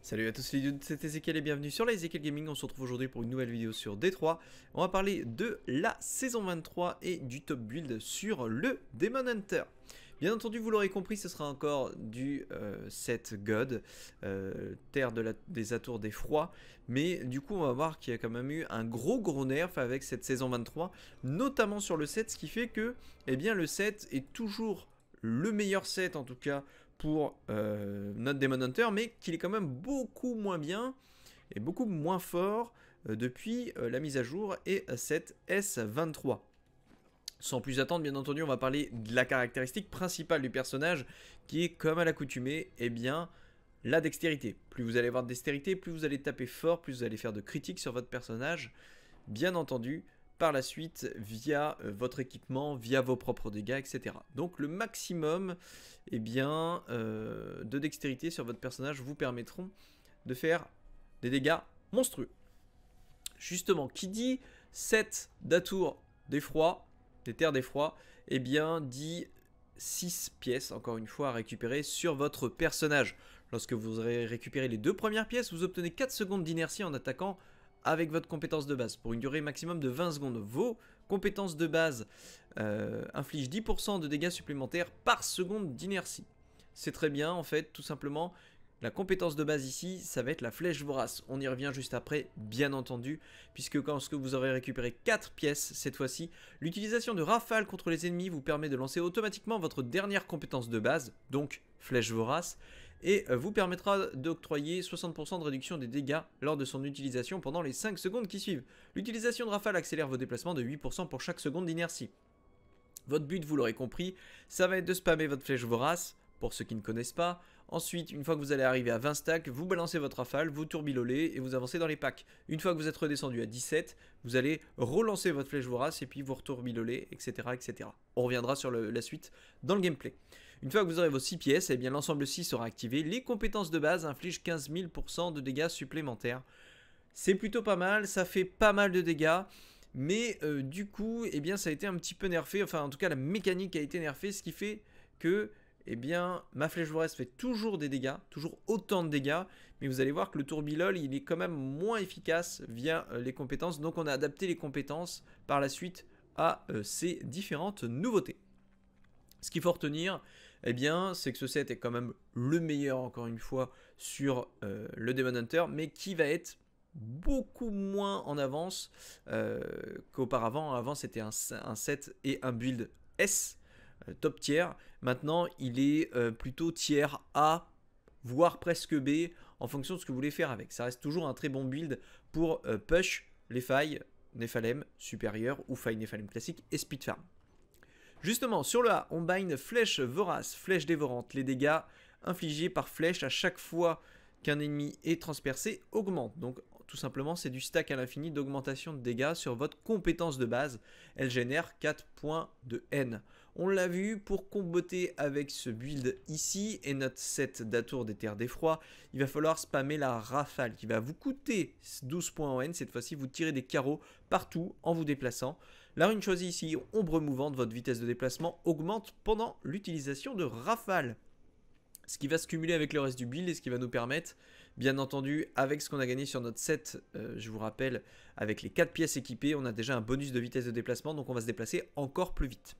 Salut à tous les dudes, c'est Ezekiel et bienvenue sur la Gaming. On se retrouve aujourd'hui pour une nouvelle vidéo sur D3. On va parler de la saison 23 et du top build sur le Demon Hunter. Bien entendu, vous l'aurez compris, ce sera encore du set euh, God, euh, terre des atours des froids. Mais du coup, on va voir qu'il y a quand même eu un gros gros nerf avec cette saison 23, notamment sur le set, ce qui fait que eh bien, le set est toujours le meilleur set, en tout cas, pour euh, notre Demon Hunter, mais qu'il est quand même beaucoup moins bien et beaucoup moins fort depuis la mise à jour et cette S23. Sans plus attendre, bien entendu, on va parler de la caractéristique principale du personnage, qui est, comme à l'accoutumée, eh bien, la dextérité. Plus vous allez avoir de dextérité, plus vous allez taper fort, plus vous allez faire de critiques sur votre personnage, bien entendu, par la suite via euh, votre équipement, via vos propres dégâts, etc. Donc le maximum eh bien, euh, de dextérité sur votre personnage vous permettront de faire des dégâts monstrueux. Justement, qui dit 7 d'atour d'effroi des terres d'effroi, eh bien, dit 6 pièces, encore une fois, à récupérer sur votre personnage. Lorsque vous aurez récupéré les deux premières pièces, vous obtenez 4 secondes d'inertie en attaquant avec votre compétence de base pour une durée maximum de 20 secondes. Vos compétences de base euh, infligent 10% de dégâts supplémentaires par seconde d'inertie. C'est très bien en fait, tout simplement, la compétence de base ici, ça va être la flèche vorace. On y revient juste après, bien entendu, puisque quand vous aurez récupéré 4 pièces cette fois-ci, l'utilisation de Rafale contre les ennemis vous permet de lancer automatiquement votre dernière compétence de base, donc flèche vorace, et euh, vous permettra d'octroyer 60% de réduction des dégâts lors de son utilisation pendant les 5 secondes qui suivent. L'utilisation de Rafale accélère vos déplacements de 8% pour chaque seconde d'inertie. Votre but, vous l'aurez compris, ça va être de spammer votre flèche vorace, pour ceux qui ne connaissent pas. Ensuite, une fois que vous allez arriver à 20 stacks, vous balancez votre rafale, vous turbilolez et vous avancez dans les packs. Une fois que vous êtes redescendu à 17, vous allez relancer votre flèche vorace et puis vous retourbilolez, etc. etc. On reviendra sur la suite dans le gameplay. Une fois que vous aurez vos 6 pièces, Et eh bien l'ensemble 6 sera activé. Les compétences de base infligent 15 000% de dégâts supplémentaires. C'est plutôt pas mal, ça fait pas mal de dégâts. Mais euh, du coup, eh bien, ça a été un petit peu nerfé. Enfin, en tout cas, la mécanique a été nerfée, ce qui fait que eh bien, ma flèche voresse fait toujours des dégâts, toujours autant de dégâts, mais vous allez voir que le tourbilol, il est quand même moins efficace via euh, les compétences, donc on a adapté les compétences par la suite à euh, ces différentes nouveautés. Ce qu'il faut retenir, eh bien, c'est que ce set est quand même le meilleur, encore une fois, sur euh, le Demon Hunter, mais qui va être beaucoup moins en avance qu'auparavant. Avant, c'était un, set et un build S top tiers. Maintenant, il est euh, plutôt tiers A, voire presque B, en fonction de ce que vous voulez faire avec. Ça reste toujours un très bon build pour euh, push les failles Nephalem supérieur ou faille Nephalem classique et Speed Farm. Justement, sur le A, on bind flèche vorace, flèche dévorante. Les dégâts infligés par flèche à chaque fois qu'un ennemi est transpercé augmentent. Donc tout simplement, c'est du stack à l'infini d'augmentation de dégâts sur votre compétence de base. Elle génère 4 points de N. On l'a vu, pour comboter avec ce build ici et notre set d'atour des terres d'effroi, il va falloir spammer la rafale qui va vous coûter 12 points en Cette fois-ci, vous tirez des carreaux partout en vous déplaçant. La rune choisie ici, ombre mouvante, votre vitesse de déplacement augmente pendant l'utilisation de rafale ce qui va se cumuler avec le reste du build et ce qui va nous permettre, bien entendu, avec ce qu'on a gagné sur notre set, euh, je vous rappelle, avec les 4 pièces équipées, on a déjà un bonus de vitesse de déplacement, donc on va se déplacer encore plus vite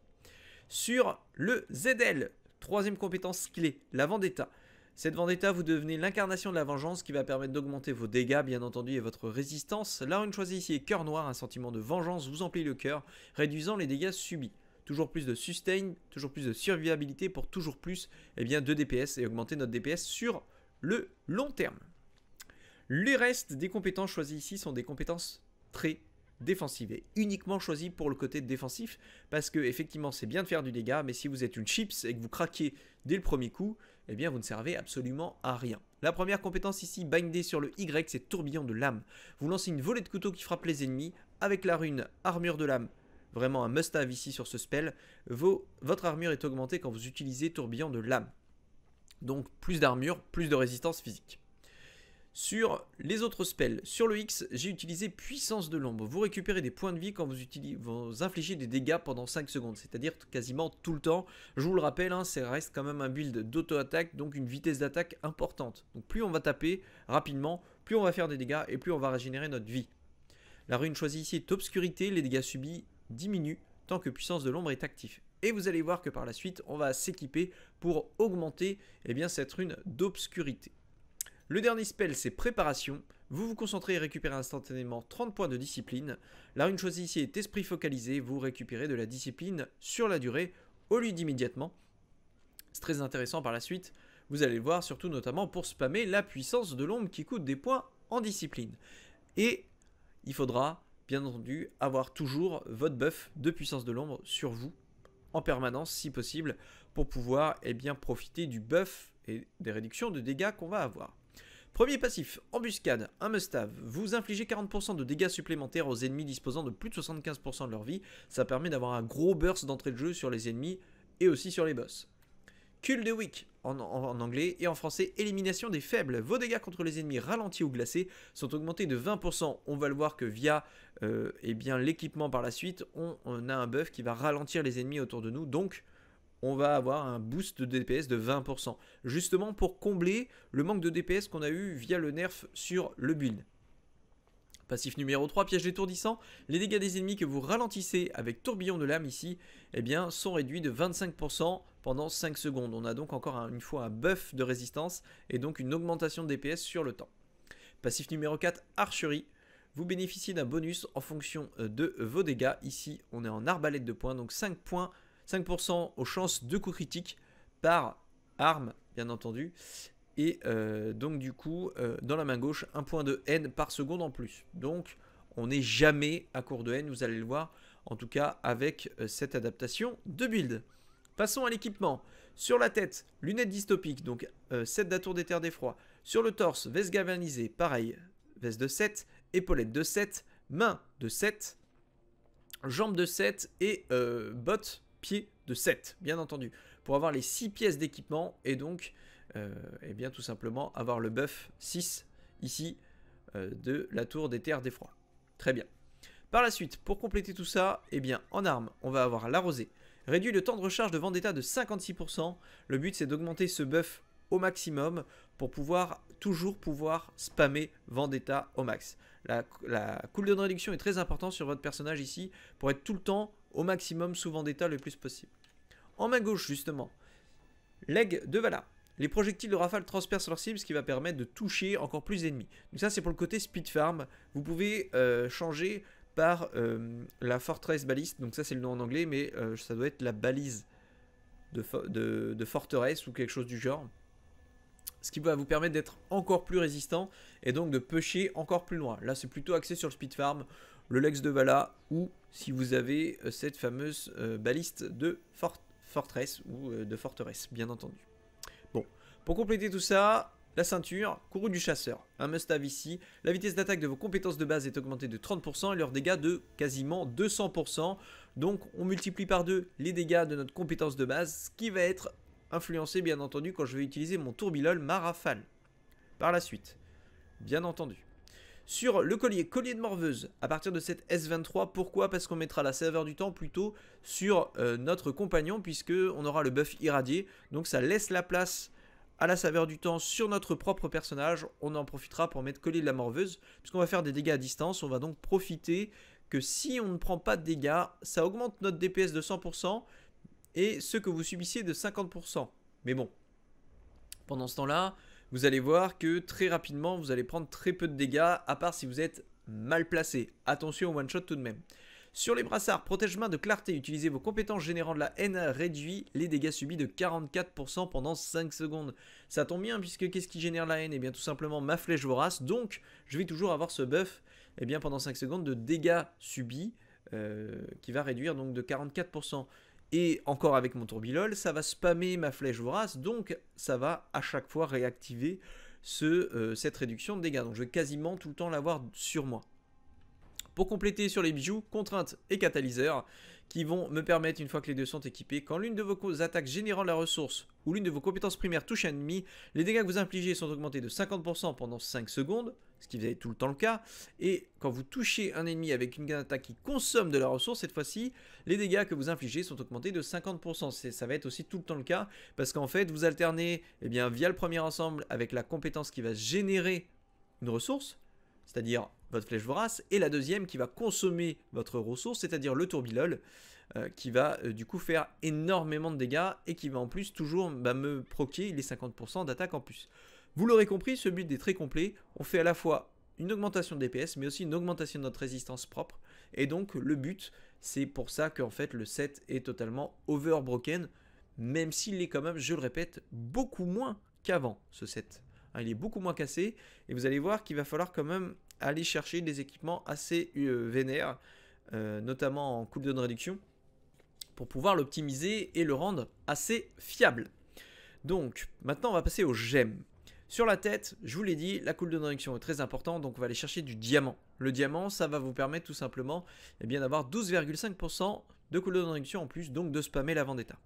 sur le ZL. Troisième compétence clé, la vendetta. Cette vendetta, vous devenez l'incarnation de la vengeance qui va permettre d'augmenter vos dégâts, bien entendu, et votre résistance. Là, on choisit ici cœur noir, un sentiment de vengeance vous emplit le cœur, réduisant les dégâts subis. Toujours plus de sustain, toujours plus de survivabilité pour toujours plus eh bien, de DPS et augmenter notre DPS sur le long terme. Les restes des compétences choisies ici sont des compétences très défensive et uniquement choisie pour le côté défensif parce que effectivement c'est bien de faire du dégât mais si vous êtes une chips et que vous craquez dès le premier coup eh bien vous ne servez absolument à rien. La première compétence ici bindé sur le Y c'est tourbillon de lame. Vous lancez une volée de couteau qui frappe les ennemis avec la rune armure de lame vraiment un must-have ici sur ce spell, votre armure est augmentée quand vous utilisez tourbillon de lame. Donc plus d'armure, plus de résistance physique. Sur les autres spells, sur le X, j'ai utilisé Puissance de l'ombre. Vous récupérez des points de vie quand vous, infligez des dégâts pendant 5 secondes, c'est-à-dire quasiment tout le temps. Je vous le rappelle, hein, ça reste quand même un build d'auto-attaque, donc une vitesse d'attaque importante. Donc plus on va taper rapidement, plus on va faire des dégâts et plus on va régénérer notre vie. La rune choisie ici est Obscurité, les dégâts subis diminuent tant que Puissance de l'ombre est actif. Et vous allez voir que par la suite, on va s'équiper pour augmenter eh bien, cette rune d'obscurité. Le dernier spell, c'est préparation. Vous vous concentrez et récupérez instantanément 30 points de discipline. La rune choisie ici est esprit focalisé. Vous récupérez de la discipline sur la durée au lieu d'immédiatement. C'est très intéressant par la suite. Vous allez le voir, surtout notamment pour spammer la puissance de l'ombre qui coûte des points en discipline. Et il faudra, bien entendu, avoir toujours votre buff de puissance de l'ombre sur vous en permanence, si possible, pour pouvoir eh bien, profiter du buff et des réductions de dégâts qu'on va avoir. Premier passif, embuscade, un mustave. Vous infligez 40% de dégâts supplémentaires aux ennemis disposant de plus de 75% de leur vie. Ça permet d'avoir un gros burst d'entrée de jeu sur les ennemis et aussi sur les boss. Cul de Wick en, anglais et en français élimination des faibles. Vos dégâts contre les ennemis ralentis ou glacés sont augmentés de 20%. On va le voir que via euh, eh bien l'équipement par la suite, on, on, a un buff qui va ralentir les ennemis autour de nous. Donc on va avoir un boost de DPS de 20%, justement pour combler le manque de DPS qu'on a eu via le nerf sur le build. Passif numéro 3, piège d'étourdissant, les dégâts des ennemis que vous ralentissez avec tourbillon de lame ici, eh bien, sont réduits de 25% pendant 5 secondes. On a donc encore une fois un buff de résistance et donc une augmentation de DPS sur le temps. Passif numéro 4, archerie, vous bénéficiez d'un bonus en fonction euh, de vos dégâts. Ici, on est en arbalète de points, donc 5 points 5% aux chances de coup critique par arme, bien entendu. Et euh, donc du coup, euh, dans la main gauche, un point de haine par seconde en plus. Donc on n'est jamais à court de haine, vous allez le voir, en tout cas avec euh, cette adaptation de build. Passons à l'équipement. Sur la tête, lunettes dystopiques, donc 7 d'atour des terres d'effroi. Sur le torse, veste galvanisée, pareil, veste de 7, épaulette de 7, main de 7, jambes de 7 et bottes de 7, bien entendu, pour avoir les 6 pièces d'équipement et donc, et euh, eh bien tout simplement, avoir le buff 6 ici euh, de la tour des terres d'effroi. Très bien. Par la suite, pour compléter tout ça, et eh bien en armes on va avoir l'arrosée. Réduit le temps de recharge de Vendetta de 56%. Le but c'est d'augmenter ce buff au maximum pour pouvoir toujours pouvoir spammer Vendetta au max. La, la de réduction est très importante sur votre personnage ici pour être tout le temps au maximum souvent d'état le plus possible. En main gauche, justement, leg de Vala. Les projectiles de rafale transpercent leur cible, ce qui va permettre de toucher encore plus d'ennemis. Donc ça, c'est pour le côté speed farm. Vous pouvez euh, changer par euh, la forteresse baliste. Donc ça, c'est le nom en anglais, mais euh, ça doit être la balise de, de, de, forteresse ou quelque chose du genre. Ce qui va vous permettre d'être encore plus résistant et donc de pêcher encore plus loin. Là, c'est plutôt axé sur le speed farm le Lex de Vala ou si vous avez euh, cette fameuse euh, baliste de fortress ou euh, de forteresse, bien entendu. Bon, pour compléter tout ça, la ceinture, courroux du chasseur, un must-have ici. La vitesse d'attaque de vos compétences de base est augmentée de 30% et leurs dégâts de quasiment 200%. Donc on multiplie par deux les dégâts de notre compétence de base, ce qui va être influencé bien entendu quand je vais utiliser mon tourbilol ma Par la suite, bien entendu sur le collier, collier de Morveuse, à partir de cette S23. Pourquoi Parce qu'on mettra la saveur du temps plutôt sur euh, notre compagnon, Puisqu'on aura le buff irradié. Donc ça laisse la place à la saveur du temps sur notre propre personnage. On en profitera pour mettre collier de la Morveuse, puisqu'on va faire des dégâts à distance. On va donc profiter que si on ne prend pas de dégâts, ça augmente notre DPS de 100% et ce que vous subissiez de 50%. Mais bon, pendant ce temps-là, vous allez voir que très rapidement, vous allez prendre très peu de dégâts, à part si vous êtes mal placé. Attention au one-shot tout de même. Sur les brassards, protège-main de clarté, utilisez vos compétences générant de la haine, réduit les dégâts subis de 44% pendant 5 secondes. Ça tombe bien puisque qu'est-ce qui génère la haine Et eh bien tout simplement ma flèche vorace, donc je vais toujours avoir ce buff eh bien pendant 5 secondes de dégâts subis euh, qui va réduire donc de 44%. Et encore avec mon tourbilol, ça va spammer ma flèche vorace, donc ça va à chaque fois réactiver ce, euh, cette réduction de dégâts. Donc je vais quasiment tout le temps l'avoir sur moi. Pour compléter sur les bijoux, contraintes et catalyseurs qui vont me permettre, une fois que les deux sont équipés, quand l'une de vos attaques générant la ressource ou l'une de vos compétences primaires touche un ennemi, les dégâts que vous infligez sont augmentés de 50% pendant 5 secondes, ce qui est tout le temps le cas, et quand vous touchez un ennemi avec une attaque qui consomme de la ressource, cette fois-ci, les dégâts que vous infligez sont augmentés de 50%. Ça va être aussi tout le temps le cas, parce qu'en fait, vous alternez eh bien, via le premier ensemble avec la compétence qui va générer une ressource, c'est-à-dire votre flèche vorace, et la deuxième qui va consommer votre ressource, c'est-à-dire le tourbilol, euh, qui va euh, du coup faire énormément de dégâts et qui va en plus toujours bah, me proquer les 50% d'attaque en plus. Vous l'aurez compris, ce but est très complet, on fait à la fois une augmentation de DPS, mais aussi une augmentation de notre résistance propre, et donc le but, c'est pour ça qu'en fait le set est totalement overbroken, même s'il est quand même, je le répète, beaucoup moins qu'avant ce set. Hein, il est beaucoup moins cassé, et vous allez voir qu'il va falloir quand même aller chercher des équipements assez euh, vénères, euh, notamment en cooldown réduction, pour pouvoir l'optimiser et le rendre assez fiable. Donc, maintenant, on va passer aux gemmes. Sur la tête, je vous l'ai dit, la coule de réduction est très importante, donc on va aller chercher du diamant. Le diamant, ça va vous permettre tout simplement et eh bien, d'avoir 12,5% de cooldown de réduction en plus, donc de spammer la vendetta.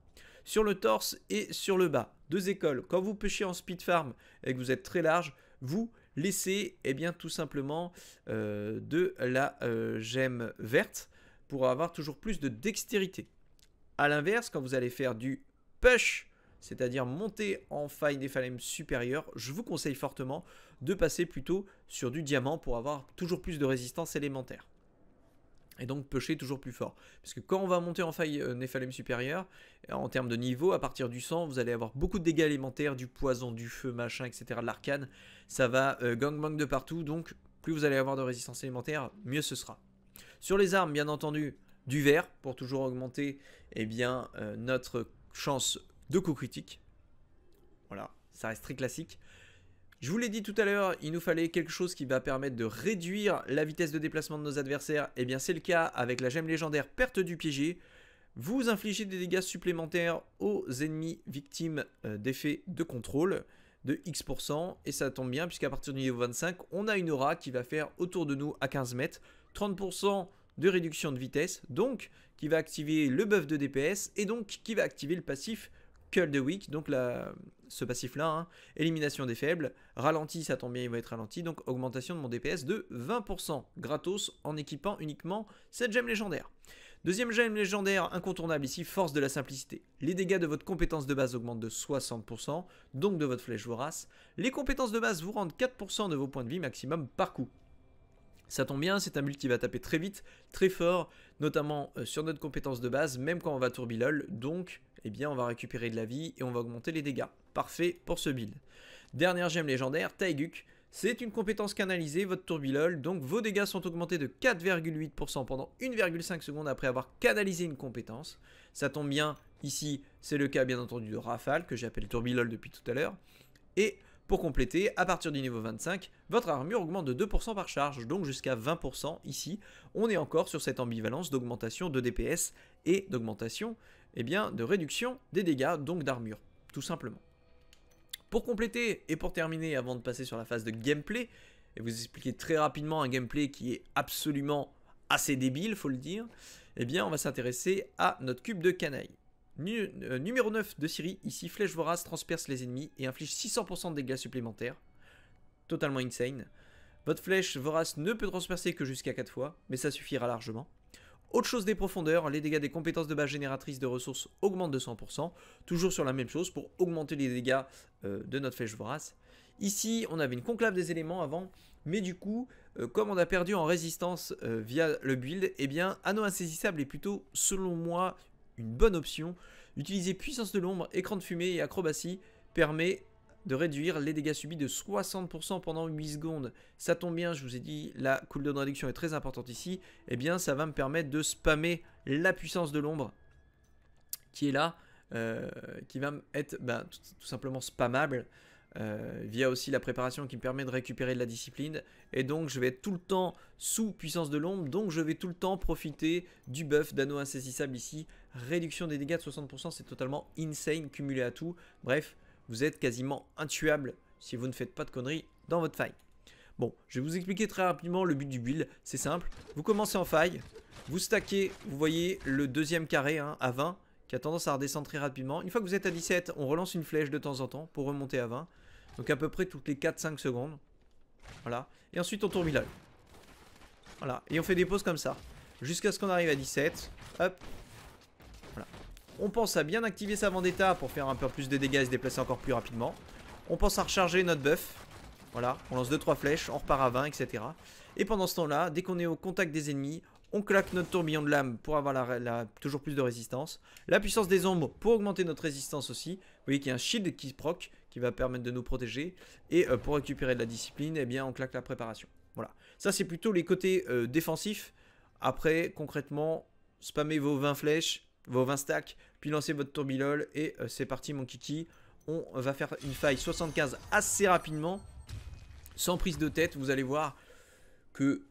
Sur le torse et sur le bas, deux écoles. Quand vous pêchez en speed farm et que vous êtes très large, vous, laisser eh bien, tout simplement euh, de la euh, gemme verte pour avoir toujours plus de dextérité. A l'inverse, quand vous allez faire du push, c'est-à-dire monter en faille des phalèmes supérieures, je vous conseille fortement de passer plutôt sur du diamant pour avoir toujours plus de résistance élémentaire et donc pêcher toujours plus fort. Parce que quand on va monter en faille euh, supérieur, supérieure, en termes de niveau, à partir du sang, vous allez avoir beaucoup de dégâts alimentaires, du poison, du feu, machin, etc. de l'arcane. Ça va euh, gang bang de partout, donc plus vous allez avoir de résistance alimentaire, mieux ce sera. Sur les armes, bien entendu, du vert, pour toujours augmenter eh bien, euh, notre chance de coup critique. Voilà, ça reste très classique. Je vous l'ai dit tout à l'heure, il nous fallait quelque chose qui va permettre de réduire la vitesse de déplacement de nos adversaires. Et eh bien c'est le cas avec la gemme légendaire perte du piégé. Vous infligez des dégâts supplémentaires aux ennemis victimes euh, d'effets de contrôle de X%. Et ça tombe bien puisqu'à partir du niveau 25, on a une aura qui va faire autour de nous à 15 mètres. 30% de réduction de vitesse, donc qui va activer le buff de DPS et donc qui va activer le passif Cull the Weak, donc la, ce passif-là. Hein. Élimination des faibles, ralenti, ça tombe bien, il va être ralenti. Donc augmentation de mon DPS de 20%, gratos en équipant uniquement cette gemme légendaire. Deuxième gemme légendaire incontournable ici, force de la simplicité. Les dégâts de votre compétence de base augmentent de 60%, donc de votre flèche vorace. Les compétences de base vous rendent 4% de vos points de vie maximum par coup. Ça tombe bien, c'est un multi qui va taper très vite, très fort, notamment euh, sur notre compétence de base, même quand on va tourbillol, donc eh bien on va récupérer de la vie et on va augmenter les dégâts parfait pour ce build. Dernière gemme légendaire, Taiguk. C'est une compétence canalisée, votre tourbillol, donc vos dégâts sont augmentés de 4,8% pendant 1,5 secondes après avoir canalisé une compétence. Ça tombe bien, ici c'est le cas bien entendu de Rafale, que j'appelle tourbillol depuis tout à l'heure. Et pour compléter, à partir du niveau 25, votre armure augmente de 2% par charge, donc jusqu'à 20% ici. On est encore sur cette ambivalence d'augmentation de DPS et d'augmentation et eh bien, de réduction des dégâts, donc d'armure, tout simplement. Pour compléter et pour terminer, avant de passer sur la phase de gameplay, et vous expliquer très rapidement un gameplay qui est absolument assez débile, faut le dire, eh bien on va s'intéresser à notre cube de canaille. Euh, numéro 9 de Syrie, ici flèche vorace transperce les ennemis et inflige 600% de dégâts supplémentaires. Totalement insane. Votre flèche vorace ne peut transpercer que jusqu'à 4 fois, mais ça suffira largement. Autre chose des profondeurs, les dégâts des compétences de base génératrices de ressources augmentent de 100%, toujours sur la même chose pour augmenter les dégâts euh, de notre flèche vorace. Ici, on avait une conclave des éléments avant, mais du coup, euh, comme on a perdu en résistance euh, via le build, eh bien, anneau insaisissable est plutôt, selon moi, une bonne option. Utiliser puissance de l'ombre, écran de fumée et acrobatie permet de réduire les dégâts subis de 60% pendant 8 secondes. Ça tombe bien, je vous ai dit, la cooldown réduction est très importante ici. Et eh bien, ça va me permettre de spammer la puissance de l'ombre qui est là, euh, qui va être ben, tout, simplement spammable. Euh, via aussi la préparation qui me permet de récupérer de la discipline. Et donc je vais être tout le temps sous puissance de l'ombre, donc je vais tout le temps profiter du buff d'anneau insaisissable ici. Réduction des dégâts de 60%, c'est totalement insane cumulé à tout. Bref, vous êtes quasiment intuable si vous ne faites pas de conneries dans votre faille. Bon, je vais vous expliquer très rapidement le but du build, c'est simple. Vous commencez en faille, vous stackez, vous voyez le deuxième carré hein, à 20, qui a tendance à redescendre très rapidement. Une fois que vous êtes à 17, on relance une flèche de temps en temps pour remonter à 20. Donc à peu près toutes les 4-5 secondes. Voilà. Et ensuite on tourne là. Voilà. Et on fait des pauses comme ça. Jusqu'à ce qu'on arrive à 17. Hop, on pense à bien activer sa vendetta pour faire un peu plus de dégâts et se déplacer encore plus rapidement. On pense à recharger notre buff. Voilà, on lance 2-3 flèches, on repart à 20, etc. Et pendant ce temps-là, dès qu'on est au contact des ennemis, on claque notre tourbillon de lame pour avoir toujours plus de résistance. La puissance des ombres pour augmenter notre résistance aussi. Vous voyez qu'il y a un shield qui proc, qui va permettre de nous protéger. Et euh, pour récupérer de la discipline, eh bien, on claque la préparation. Voilà, ça c'est plutôt les côtés euh, défensifs. Après, concrètement, spammez vos 20 flèches, vos 20 stacks, puis lancez votre tourbilol et euh, c'est parti mon kiki. On va faire une faille 75 assez rapidement, sans prise de tête. Vous allez voir que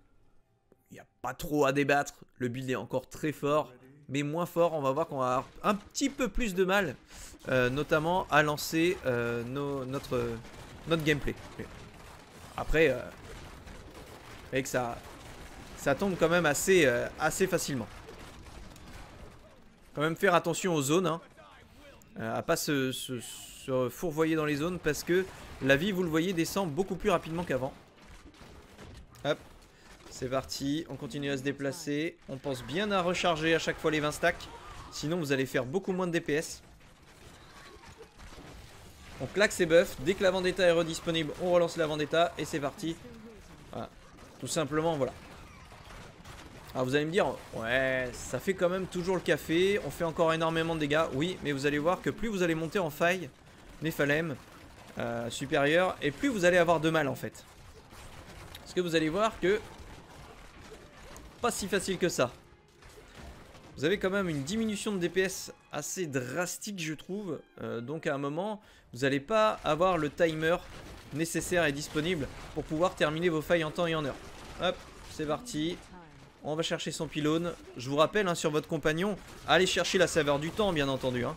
il n'y a pas trop à débattre. Le build est encore très fort, mais moins fort. On va voir qu'on a un petit peu plus de mal, euh, notamment à lancer euh, notre, notre gameplay. Après, avec ça, ça tombe quand même assez, assez facilement quand même faire attention aux zones. Hein, euh, à pas se, fourvoyer dans les zones parce que la vie, vous le voyez, descend beaucoup plus rapidement qu'avant. Hop, c'est parti. On continue à se déplacer. On pense bien à recharger à chaque fois les 20 stacks. Sinon, vous allez faire beaucoup moins de DPS. On claque ses buffs. Dès que la Vendetta est redisponible, on relance la Vendetta et c'est parti. Tout simplement, voilà. Alors vous allez me dire, ouais, ça fait quand même toujours le café, on fait encore énormément de dégâts. Oui, mais vous allez voir que plus vous allez monter en faille, Nephalem euh, supérieur, et plus vous allez avoir de mal en fait. Parce que vous allez voir que... Pas si facile que ça. Vous avez quand même une diminution de DPS assez drastique je trouve. Euh, donc à un moment, vous n'allez pas avoir le timer nécessaire et disponible pour pouvoir terminer vos failles en temps et en heure. Hop, c'est parti. On va chercher son pylône. Je vous rappelle, hein, sur votre compagnon, allez chercher la saveur du temps, bien entendu. Hein.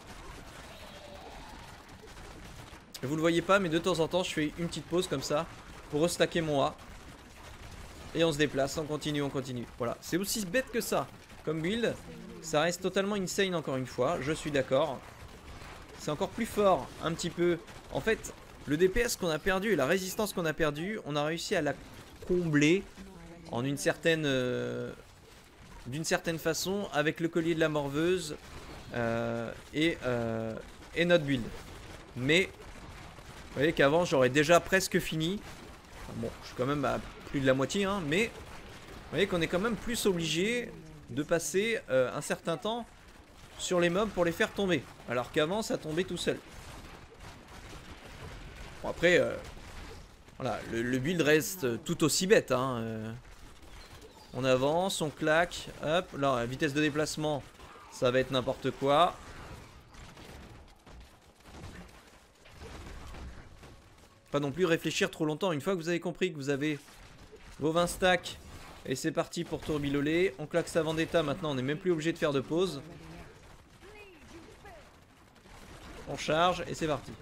Vous le voyez pas, mais de temps en temps, je fais une petite pause comme ça pour restacker mon A. Et on se déplace, on continue, on continue. Voilà, c'est aussi bête que ça comme build. Ça reste totalement insane encore une fois, je suis d'accord. C'est encore plus fort, un petit peu. En fait, le DPS qu'on a perdu et la résistance qu'on a perdu, on a réussi à la combler en une certaine, euh, d'une certaine façon avec le collier de la morveuse euh, euh, et, notre build. Mais vous voyez qu'avant j'aurais déjà presque fini. bon, je suis quand même à plus de la moitié, hein, mais vous voyez qu'on est quand même plus obligé de passer un certain temps sur les mobs pour les faire tomber. Alors qu'avant ça tombait tout seul. après, voilà, le, le, build reste tout aussi bête. Hein, on avance, on claque. Hop, la vitesse de déplacement, ça va être n'importe quoi. Pas non plus réfléchir trop longtemps. Une fois que vous avez compris que vous avez vos 20 stacks et c'est parti pour tourbiloler. On claque sa vendetta maintenant, on n'est même plus obligé de faire de pause. On charge et c'est parti.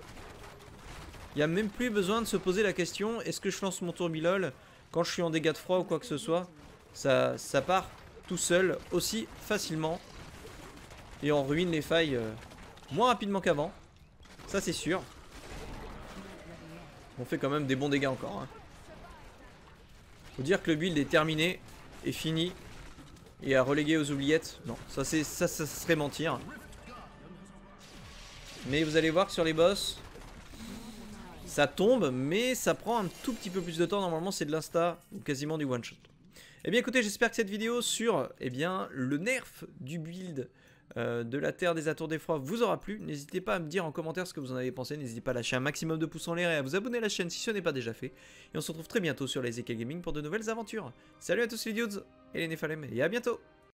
Il n'y a même plus besoin de se poser la question est-ce que je lance mon tourbilol quand je suis en dégâts de froid ou quoi que ce soit ça, part tout seul aussi facilement. Et on ruine les failles euh, moins rapidement qu'avant. Ça c'est sûr. On fait quand même des bons dégâts encore. Hein. Faut dire que le build est terminé et fini. Et à reléguer aux oubliettes. Non, ça, c'est ça, ça serait mentir. Mais vous allez voir que sur les boss, ça tombe, mais ça prend un tout petit peu plus de temps. Normalement, c'est de l'insta ou quasiment du one-shot. Eh bien écoutez, j'espère que cette vidéo sur eh bien, le nerf du build euh, de la Terre des Atours Froids vous aura plu. N'hésitez pas à me dire en commentaire ce que vous en avez pensé. N'hésitez pas à lâcher un maximum de pouces en l'air et à vous abonner à la chaîne si ce n'est pas déjà fait. Et on se retrouve très bientôt sur les Gaming pour de nouvelles aventures. Salut à tous les dudes et les Néphalem et à bientôt